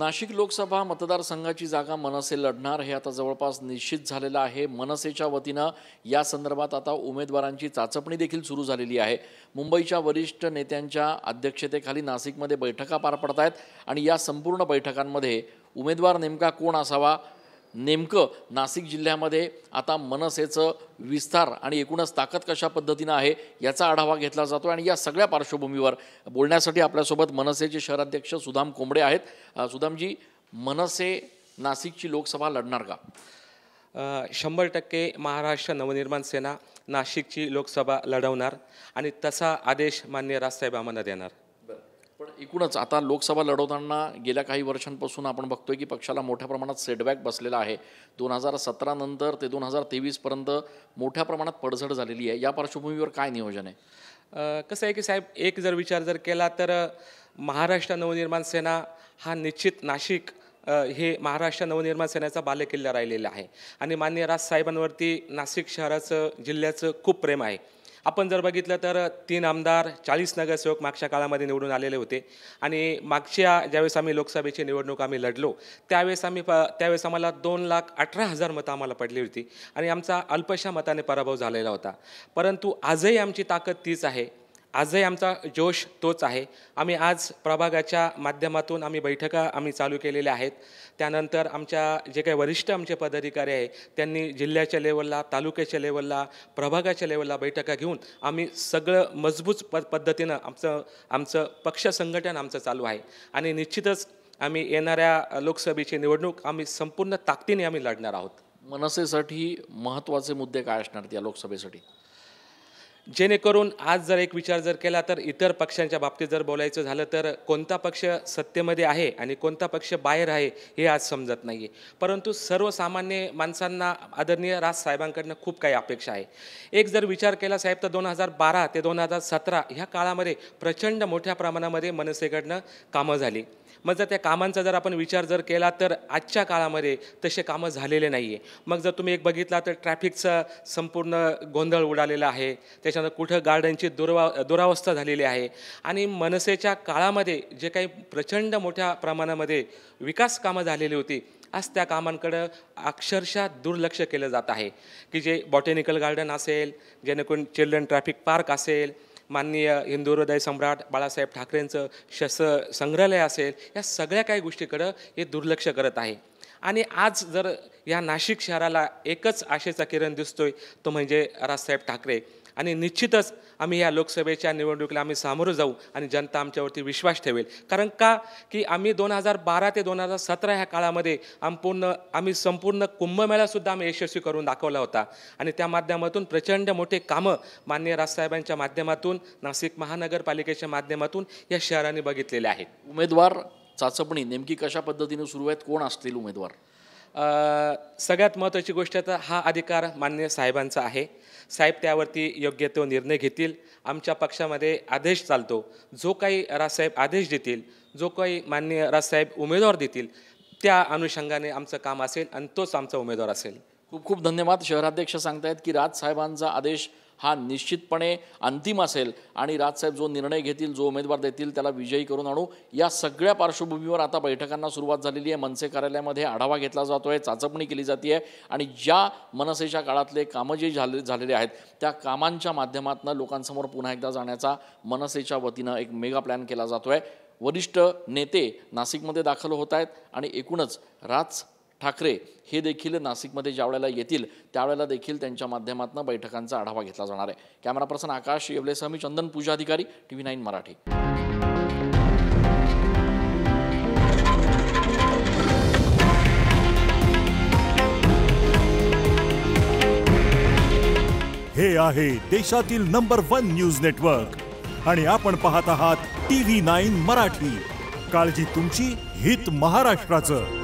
नाशिक लोकसभा मतदारसंघाची जागा मनसे लढणार हे आता जवळपास निश्चित झालेलं आहे मनसेच्या वतीनं या संदर्भात आता उमेदवारांची चाचपणी देखील सुरू झालेली आहे मुंबईच्या वरिष्ठ नेत्यांच्या अध्यक्षतेखाली नाशिकमध्ये बैठका पार पडत आहेत आणि या संपूर्ण बैठकांमध्ये उमेदवार नेमका कोण असावा नेमकं नाशिक जिल्ह्यामध्ये आता मनसेचं विस्तार आणि एकूणच ताकद कशा पद्धतीनं आहे याचा आढावा घेतला जातो आणि या सगळ्या पार्श्वभूमीवर बोलण्यासाठी आपल्यासोबत मनसेचे शहराध्यक्ष सुधाम कोंबडे आहेत सुधामजी मनसे नाशिकची लोकसभा लढणार का शंभर टक्के महाराष्ट्र नवनिर्माण सेना नाशिकची लोकसभा लढवणार आणि तसा आदेश मान्य राजसाहेब आम्हाला देणार एकूणच आता लोकसभा लढवताना गेल्या काही वर्षांपासून आपण बघतोय की पक्षाला मोठ्या प्रमाणात सेटबॅक बसलेला आहे दोन हजार सतरानंतर नंतर ते दोन हजार तेवीसपर्यंत मोठ्या प्रमाणात पडझड झालेली आहे या पार्श्वभूमीवर काय नियोजन आहे कसं आहे की साहेब एक जर विचार जर केला तर महाराष्ट्र नवनिर्माण सेना हा निश्चित नाशिक हे महाराष्ट्र नवनिर्माण सेनेचा बालेकिल्ला राहिलेला आहे आणि मान्य राजसाहेबांवरती नाशिक शहराचं जिल्ह्याचं खूप प्रेम आहे आपण जर बघितलं तर तीन आमदार चाळीस नगरसेवक मागच्या काळामध्ये निवडून आलेले होते आणि मागच्या ज्यावेळेस आम्ही लोकसभेची निवडणूक आम्ही लढलो त्यावेळेस आम्ही प त्यावेळेस आम्हाला दोन लाख अठरा हजार मतं आम्हाला पडली होती आणि आमचा अल्पशा मताने पराभव झालेला होता परंतु आजही आमची ताकद तीच आहे आजही आमचा जोश तोच आहे आम्ही आज प्रभागाच्या माध्यमातून आम्ही बैठका आम्ही चालू केलेल्या आहेत त्यानंतर आमच्या जे काही वरिष्ठ आमचे पदाधिकारी आहे त्यांनी जिल्ह्याच्या लेवलला तालुक्याच्या लेवलला प्रभागाच्या लेवलला बैठका घेऊन आम्ही सगळं मजबूत प पद्धतीनं आमचं आमचं पक्ष संघटन आमचं चालू आहे आणि निश्चितच आम्ही येणाऱ्या लोकसभेची निवडणूक आम्ही संपूर्ण ताकदीने आम्ही लढणार आहोत मनसेसाठी महत्त्वाचे मुद्दे काय असणार त्या लोकसभेसाठी जेणेकरून आज जर एक विचार जर केला तर इतर पक्षांच्या बाबतीत जर बोलायचं झालं तर कोणता पक्ष सत्तेमध्ये आहे आणि कोणता पक्ष बाहेर आहे हे आज समजत नाही आहे परंतु सर्वसामान्य माणसांना आदरणीय राज साहेबांकडनं खूप काही अपेक्षा आहे एक जर विचार केला साहेब तर दोन हजार बारा ते दोन हजार सतरा ह्या काळामध्ये प्रचंड मोठ्या प्रमाणामध्ये मनसेकडनं कामं झाली मग जर त्या कामांचा जर आपण विचार जर केला तर आजच्या काळामध्ये तसे कामं झालेले नाही आहे मग जर तुम्ही एक बघितला तर ट्रॅफिकचं संपूर्ण गोंधळ उडालेला आहे त्याच्यानंतर कुठं गार्डनची दुरवा दुरावस्था झालेली आहे आणि मनसेच्या काळामध्ये जे काही प्रचंड मोठ्या प्रमाणामध्ये विकास कामं झालेली होती आज त्या कामांकडं अक्षरशः दुर्लक्ष केलं जात आहे की जे बॉटॅनिकल गार्डन असेल जेणेकरून चिल्ड्रन ट्रॅफिक पार्क असेल माननीय हिंदू हृदय सम्राट बाळासाहेब ठाकरेंचं शस संग्रहालय असेल या सगळ्या काही गोष्टीकडं हे दुर्लक्ष करत आहे आणि आज जर या नाशिक शहराला एकच आशेचा किरण दिसतोय तो म्हणजे राजसाहेब ठाकरे आणि निश्चितच आम्ही या लोकसभेच्या निवडणुकीला आम्ही सामोरं जाऊ आणि जनता आमच्यावरती विश्वास ठेवेल कारण का की आम्ही दोन हजार बारा ते दोन हजार सतरा ह्या काळामध्ये आमपूर्ण आम्ही संपूर्ण कुंभमेळासुद्धा आम्ही यशस्वी करून दाखवला होता आणि त्या माध्यमातून प्रचंड मोठे कामं मान्य राजसाहेबांच्या माध्यमातून नाशिक महानगरपालिकेच्या माध्यमातून या शहराने बघितलेले आहेत उमेदवार चाचपणी नेमकी कशा पद्धतीने सुरू आहेत कोण असतील उमेदवार सगळ्यात महत्त्वाची गोष्ट तर हा अधिकार मान्य साहेबांचा आहे साहेब त्यावरती योग्य तो निर्णय घेतील आमच्या पक्षामध्ये आदेश चालतो जो काही राजसाहेब आदेश देतील जो काही मान्य राजसाहेब उमेदवार देतील त्या अनुषंगाने आमचं काम असेल आणि तोच आमचा उमेदवार असेल खूप खूप धन्यवाद शहराध्यक्ष सांगतायत की राज साहेबांचा आदेश हा निश्चितपणे अंतिम असेल आणि राजसाहेब जो निर्णय घेतील जो उमेदवार देतील त्याला विजयी करून आणू या सगळ्या पार्श्वभूमीवर आता बैठकांना सुरुवात झालेली आहे मनसे कार्यालयामध्ये आढावा घेतला जातो आहे चाचपणी केली जाते आहे आणि ज्या मनसेच्या काळातले कामं जे झाले झालेले आहेत त्या कामांच्या माध्यमातून लोकांसमोर पुन्हा एकदा जाण्याचा मनसेच्या वतीनं एक मेगा प्लॅन केला जातो आहे वरिष्ठ नेते नाशिकमध्ये दाखल होत आहेत आणि एकूणच राज ठाकरे हे देखील नाशिकमध्ये ज्यावेळेला येतील त्यावेळेला देखील त्यांच्या माध्यमातून बैठकांचा आढावा घेतला जाणार आहे कॅमेरा पर्सन आकाश येवलेसह मी चंदन पूजा अधिकारी टी व्ही नाईन मराठी हे आहे देशातील नंबर वन न्यूज नेटवर्क आणि आपण पाहत आहात टी व्ही नाईन मराठी काळजी तुमची हित महाराष्ट्राचं